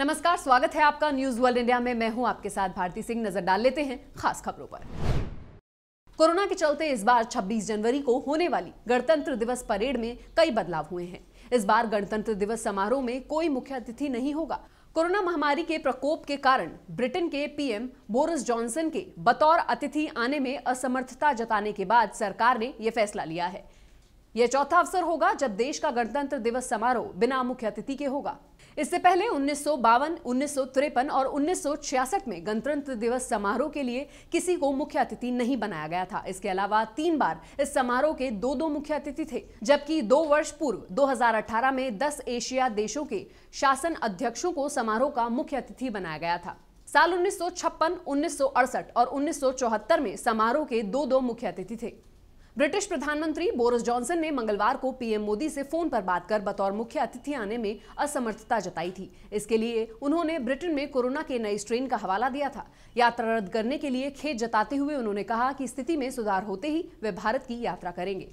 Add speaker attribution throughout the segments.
Speaker 1: नमस्कार स्वागत है आपका न्यूज वर्ल्ड इंडिया में मैं हूं आपके साथ भारती सिंह नजर डाल लेते हैं खास खबरों पर कोरोना के चलते इस बार 26 जनवरी को होने वाली गणतंत्र दिवस परेड में कई बदलाव हुए हैं इस बार गणतंत्र दिवस समारोह में कोई मुख्य अतिथि नहीं होगा कोरोना महामारी के प्रकोप के कारण ब्रिटेन के पीएम बोरिस जॉनसन के बतौर अतिथि आने में असमर्थता जताने के बाद सरकार ने यह फैसला लिया है यह चौथा अवसर होगा जब देश का गणतंत्र दिवस समारोह बिना मुख्य अतिथि के होगा इससे पहले उन्नीस सौ और उन्नीस में गणतंत्र दिवस समारोह के लिए किसी को मुख्य अतिथि नहीं बनाया गया था इसके अलावा तीन बार इस समारोह के दो दो मुख्य अतिथि थे जबकि दो वर्ष पूर्व 2018 में 10 एशिया देशों के शासन अध्यक्षों को समारोह का मुख्य अतिथि बनाया गया था साल उन्नीस सौ और उन्नीस में समारोह के दो दो मुख्य अतिथि थे ब्रिटिश प्रधानमंत्री बोरिस जॉनसन ने मंगलवार को पीएम मोदी से फोन पर बात कर बतौर मुख्य अतिथि आने में असमर्थता जताई थी इसके लिए उन्होंने ब्रिटेन में कोरोना के नए स्ट्रेन का हवाला दिया था यात्रा रद्द करने के लिए खेद जताते हुए उन्होंने कहा कि स्थिति में सुधार होते ही वे भारत की यात्रा करेंगे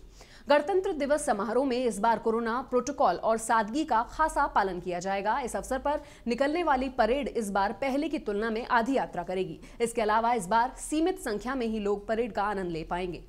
Speaker 1: गणतंत्र दिवस समारोह में इस बार कोरोना प्रोटोकॉल और सादगी का खासा पालन किया जाएगा इस अवसर पर निकलने वाली परेड इस बार पहले की तुलना में आधी यात्रा करेगी इसके अलावा इस बार सीमित संख्या में ही लोग परेड का आनंद ले पाएंगे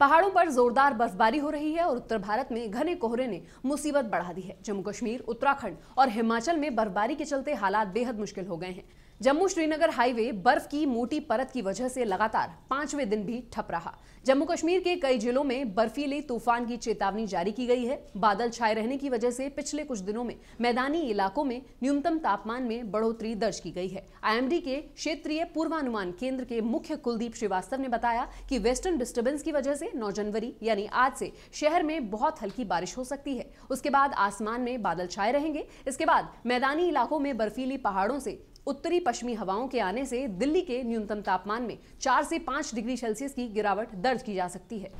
Speaker 1: पहाड़ों पर जोरदार बर्फबारी हो रही है और उत्तर भारत में घने कोहरे ने मुसीबत बढ़ा दी है जम्मू कश्मीर उत्तराखंड और हिमाचल में बर्फबारी के चलते हालात बेहद मुश्किल हो गए हैं जम्मू श्रीनगर हाईवे बर्फ की मोटी परत की वजह से लगातार पांचवें दिन भी ठप रहा जम्मू कश्मीर के कई जिलों में बर्फीले तूफान की चेतावनी जारी की गई है बादल छाए रहने की वजह से पिछले कुछ दिनों में मैदानी इलाकों में न्यूनतम तापमान में बढ़ोतरी दर्ज की गई है आईएमडी के क्षेत्रीय पूर्वानुमान केंद्र के मुख्य कुलदीप श्रीवास्तव ने बताया कि वेस्टर्न डिस्टर्बेंस की वजह से नौ जनवरी यानी आज से शहर में बहुत हल्की बारिश हो सकती है उसके बाद आसमान में बादल छाए रहेंगे इसके बाद मैदानी इलाकों में बर्फीली पहाड़ों से उत्तरी पश्चिमी हवाओं के आने से दिल्ली के न्यूनतम तापमान में चार से पांच डिग्री सेल्सियस की गिरावट दर्ज की जा सकती है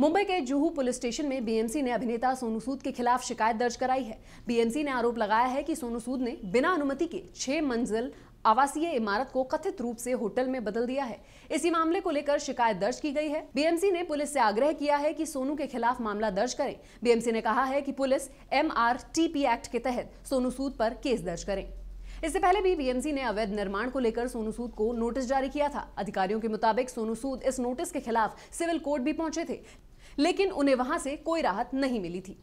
Speaker 1: मुंबई के जूहू पुलिस स्टेशन में बीएमसी ने अभिनेता सोनू सूद के खिलाफ शिकायत दर्ज कराई है बीएमसी ने आरोप लगाया है कि सोनू सूद ने बिना अनुमति के छह मंजिल आवासीय इमारत को कथित रूप से होटल में बदल दिया है इसी मामले को लेकर शिकायत दर्ज की गई है बीएमसी ने पुलिस से आग्रह किया है कि सोनू के खिलाफ मामला दर्ज करें बीएमसी ने कहा है कि पुलिस एम एक्ट के तहत सोनू सूद पर केस दर्ज करें इससे पहले भी बीएमसी ने अवैध निर्माण को लेकर सोनू सूद को नोटिस जारी किया था अधिकारियों के मुताबिक सोनू सूद इस नोटिस के खिलाफ सिविल कोर्ट भी पहुंचे थे लेकिन उन्हें वहां से कोई राहत नहीं मिली थी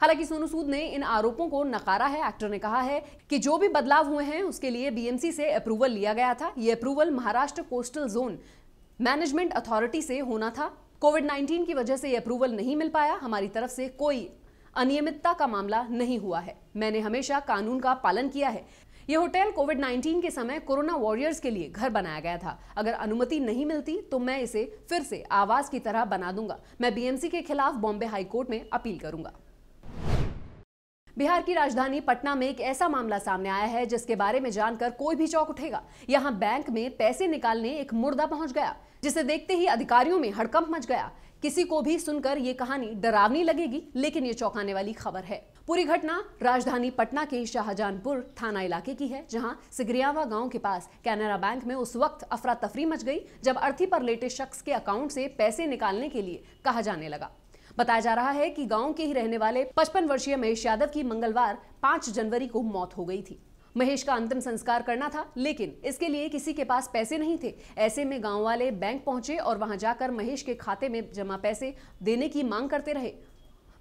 Speaker 1: हालांकि सोनू सूद ने इन आरोपों को नकारा है एक्टर ने कहा है कि जो भी बदलाव हुए हैं उसके लिए बीएमसी से अप्रूवल लिया गया था ये approval Maharashtra coastal zone management authority से होना था कोविड 19 की वजह से यह अप्रूवल नहीं मिल पाया हमारी तरफ से कोई अनियमितता का मामला नहीं हुआ है मैंने हमेशा कानून का पालन किया है ये होटल कोविड 19 के समय कोरोना वॉरियर्स के लिए घर बनाया गया था अगर अनुमति नहीं मिलती तो मैं इसे फिर से आवास की तरह बना दूंगा मैं बीएमसी के खिलाफ बॉम्बे हाईकोर्ट में अपील करूंगा बिहार की राजधानी पटना में एक ऐसा मामला सामने आया है जिसके बारे में जानकर कोई भी चौक उठेगा यहाँ बैंक में पैसे निकालने एक मुर्दा पहुंच गया जिसे देखते ही अधिकारियों में हड़कंप मच गया किसी को भी सुनकर ये कहानी डरावनी लगेगी लेकिन ये चौंकाने वाली खबर है पूरी घटना राजधानी पटना के शाहजहानपुर थाना इलाके की है जहां सिगरियावा गांव के पास कैनरा बैंक में उस वक्त अफरा तफरी मच गई जब अर्थी पर लेटे शख्स के अकाउंट से पैसे निकालने के लिए कहा जाने लगा बताया जा रहा है कि गांव के ही रहने वाले 55 वर्षीय महेश यादव की मंगलवार 5 जनवरी को मौत हो गई थी महेश का अंतिम संस्कार करना था लेकिन इसके लिए किसी के पास पैसे नहीं थे ऐसे में गांव वाले बैंक पहुंचे और वहां जाकर महेश के खाते में जमा पैसे देने की मांग करते रहे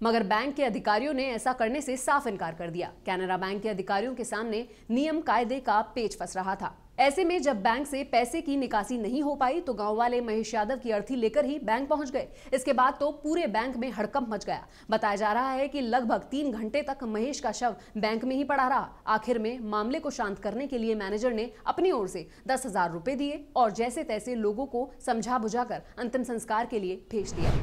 Speaker 1: मगर बैंक के अधिकारियों ने ऐसा करने से साफ इनकार कर दिया कैनरा बैंक के अधिकारियों के सामने नियम कायदे का पेच फंस रहा था ऐसे में जब बैंक से पैसे की निकासी नहीं हो पाई तो गांव वाले महेश यादव की अर्थी लेकर ही बैंक पहुंच गए इसके बाद तो पूरे बैंक में हड़कंप मच गया बताया जा रहा है कि लगभग तीन घंटे तक महेश का शव बैंक में ही पड़ा रहा आखिर में मामले को शांत करने के लिए मैनेजर ने अपनी ओर से दस हजार रुपए दिए और जैसे तैसे लोगों को समझा बुझा अंतिम संस्कार के लिए भेज दिया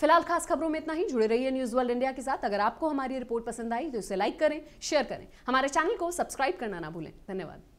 Speaker 1: फिलहाल खास खबरों में इतना ही जुड़े रहिए न्यूज वर्ल्ड इंडिया के साथ अगर आपको हमारी रिपोर्ट पसंद आई तो इसे लाइक करें शेयर करें हमारे चैनल को सब्सक्राइब करना ना भूलें धन्यवाद